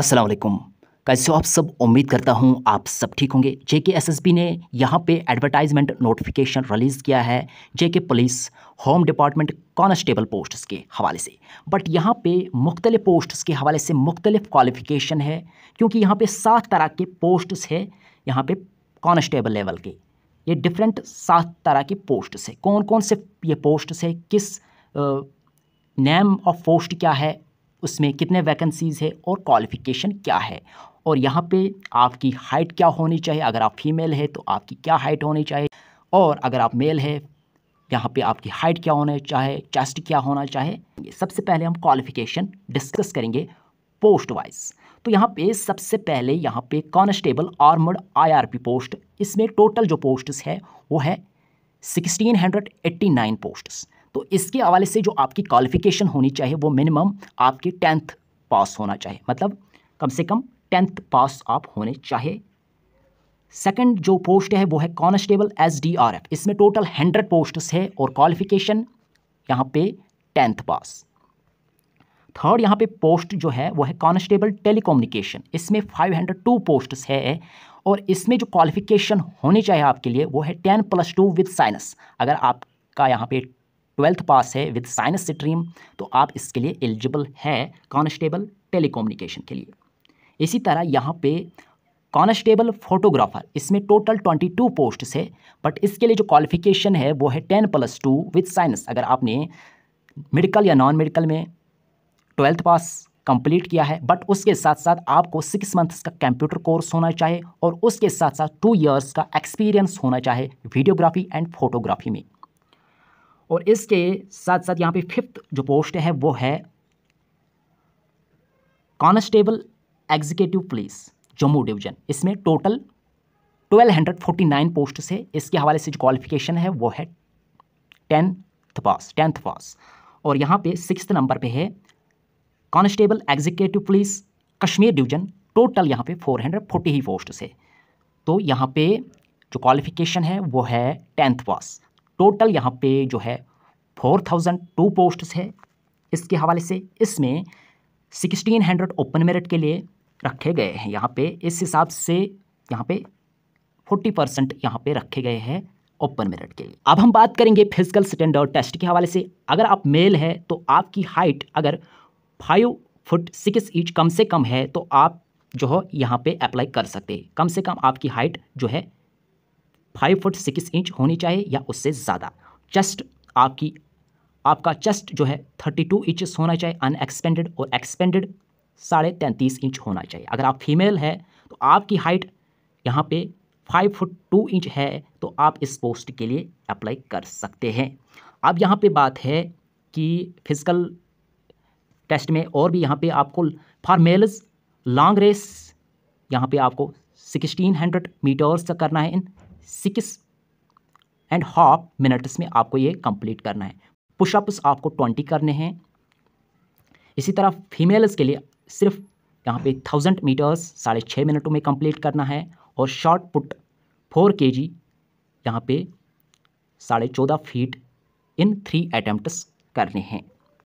अस्सलाम वालेकुम कैसे हो आप सब उम्मीद करता हूं आप सब ठीक होंगे जे के एस ने यहां पे एडवर्टाइजमेंट नोटिफिकेशन रिलीज़ किया है J K police home department constable posts के हवाले से बट यहाँ पे मुख्तलि पोस्ट्स के हवाले से मुख्तलिफ क्वालिफ़िकेशन है क्योंकि यहाँ पर सात तरह के पोस्ट्स है यहाँ पर कॉन्स्टेबल लेवल के ये डिफरेंट सात तरह के पोस्ट्स है कौन कौन से ये पोस्ट्स है किस नेम ऑफ पोस्ट क्या है उसमें कितने वैकेंसीज़ है और क्वालिफ़िकेशन क्या है और यहाँ पे आपकी हाइट क्या होनी चाहिए अगर आप फीमेल है तो आपकी क्या हाइट होनी चाहिए और अगर आप मेल है यहाँ पे आपकी हाइट क्या होना चाहे चेस्ट क्या होना चाहे सबसे पहले हम क्वालिफ़िकेशन डिस्कस करेंगे पोस्ट वाइज तो यहाँ पे सबसे पहले यहाँ पे कॉन्स्टेबल आर्मड आईआरपी पोस्ट इसमें टोटल जो पोस्ट्स है वो है 1689 पोस्ट्स तो इसके हवाले से जो आपकी क्वालिफ़िकेशन होनी चाहिए वो मिनिमम आपकी टेंथ पास होना चाहिए मतलब कम से कम टेंथ पास आप होने चाहिए सेकंड जो पोस्ट है वो है constable S D R F इसमें टोटल हंड्रेड पोस्ट्स है और क्वालिफिकेशन यहाँ पे टेंथ पास थर्ड यहाँ पे पोस्ट जो है वो है कॉन्स्टेबल टेलीकम्युनिकेशन इसमें टू पोस्ट्स है और इसमें जो क्वालिफिकेशन होनी चाहिए आपके लिए वो है ten plus two with science अगर आपका यहाँ पे ट्वेल्थ पास है विथ साइंस स्ट्रीम तो आप इसके लिए एलिजिबल है कॉन्स्टेबल टेलीकम्युनिकेशन के लिए इसी तरह यहाँ पे कॉन्स्टेबल फोटोग्राफर इसमें टोटल ट्वेंटी टू पोस्ट्स है बट इसके लिए जो क्वालिफिकेशन है वो है ten plus two with science अगर आपने मेडिकल या नॉन मेडिकल में ट्वेल्थ पास कंप्लीट किया है बट उसके साथ साथ आपको सिक्स मंथ्स का कंप्यूटर कोर्स होना चाहिए और उसके साथ साथ टू ईयर्स का एक्सपीरियंस होना चाहिए वीडियोग्राफी एंड फोटोग्राफी में और इसके साथ साथ यहाँ पे फिफ्थ जो पोस्ट है वो है constable executive police Jammu division इसमें टोटल 1249 पोस्ट से इसके हवाले से जो क्वालिफिकेशन है वो है टेंथ पास टेंथ पास और यहाँ पे सिक्स नंबर पे है constable executive police Kashmir division total यहाँ पे 440 ही पोस्ट से तो यहाँ पे जो क्वालिफिकेशन है वो है टेंथ पास टोटल यहाँ पे जो है फोर थाउजेंड टू पोस्ट है इसके हवाले से इसमें सिक्सटीन हंड्रेड ओपन मेरिट के लिए रखे गए हैं यहाँ पे इस हिसाब से यहाँ पे फोर्टी परसेंट यहाँ पे रखे गए हैं ओपन मेरिट के लिए अब हम बात करेंगे फिजिकल स्टैंडर्ड टेस्ट के हवाले से अगर आप मेल है तो आपकी हाइट अगर फाइव फुट सिक्स इंच कम से कम है तो आप जो हो यहाँ पे अप्लाई कर सकते हैं कम से कम आपकी हाइट जो है फाइव फुट सिक्स इंच होनी चाहिए या उससे ज़्यादा चेस्ट आपकी आपका चेस्ट जो है थर्टी टू इंचज होना चाहिए अनएक्सपेंडेड और एक्सपेंडेड साढ़े तैंतीस इंच होना चाहिए अगर आप फीमेल है तो आपकी हाइट यहाँ पे फाइव फुट टू इंच है तो आप इस पोस्ट के लिए अप्लाई कर सकते हैं अब यहाँ पे बात है कि फिजिकल टेस्ट में और भी यहाँ पे आपको फॉर मेल्स लॉन्ग रेस यहाँ पे आपको सिक्सटीन हंड्रेड मीटर्स तक करना है in six and half minutes में आपको ये कंप्लीट करना है पुशअप्स आपको ट्वेंटी करने हैं इसी तरह फीमेल्स के लिए सिर्फ यहाँ पे थाउजेंड मीटर्स साढ़े छः मिनटों में कंप्लीट करना है और शॉर्ट पुट फोर के जी यहाँ पर साढ़े चौदह फीट इन थ्री अटैम्प्ट करने हैं